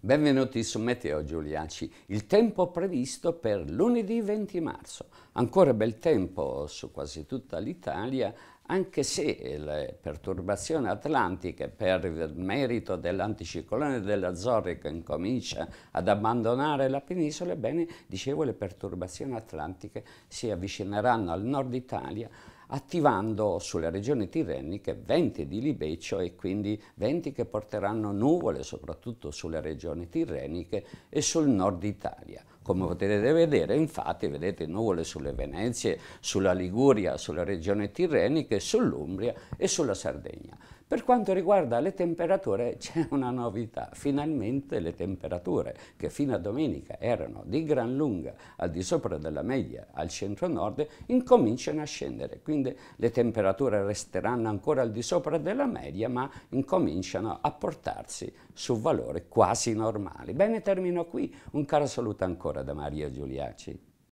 Benvenuti su Meteo Giuliaci, il tempo previsto per lunedì 20 marzo. Ancora bel tempo su quasi tutta l'Italia, anche se le perturbazioni atlantiche per merito dell'anticiclone della Zorri che incomincia ad abbandonare la penisola, ebbene, dicevo, le perturbazioni atlantiche si avvicineranno al nord Italia attivando sulle regioni tirrenniche venti di libeccio e quindi venti che porteranno nuvole soprattutto sulle regioni tirreniche e sul nord Italia. Come potete vedere, infatti, vedete nuvole sulle Venezie, sulla Liguria, sulle regioni tirreniche, sull'Umbria e sulla Sardegna. Per quanto riguarda le temperature c'è una novità, finalmente le temperature che fino a domenica erano di gran lunga al di sopra della media al centro-nord incominciano a scendere, quindi le temperature resteranno ancora al di sopra della media ma incominciano a portarsi su valori quasi normali. Bene, termino qui, un caro saluto ancora da Maria Giuliaci.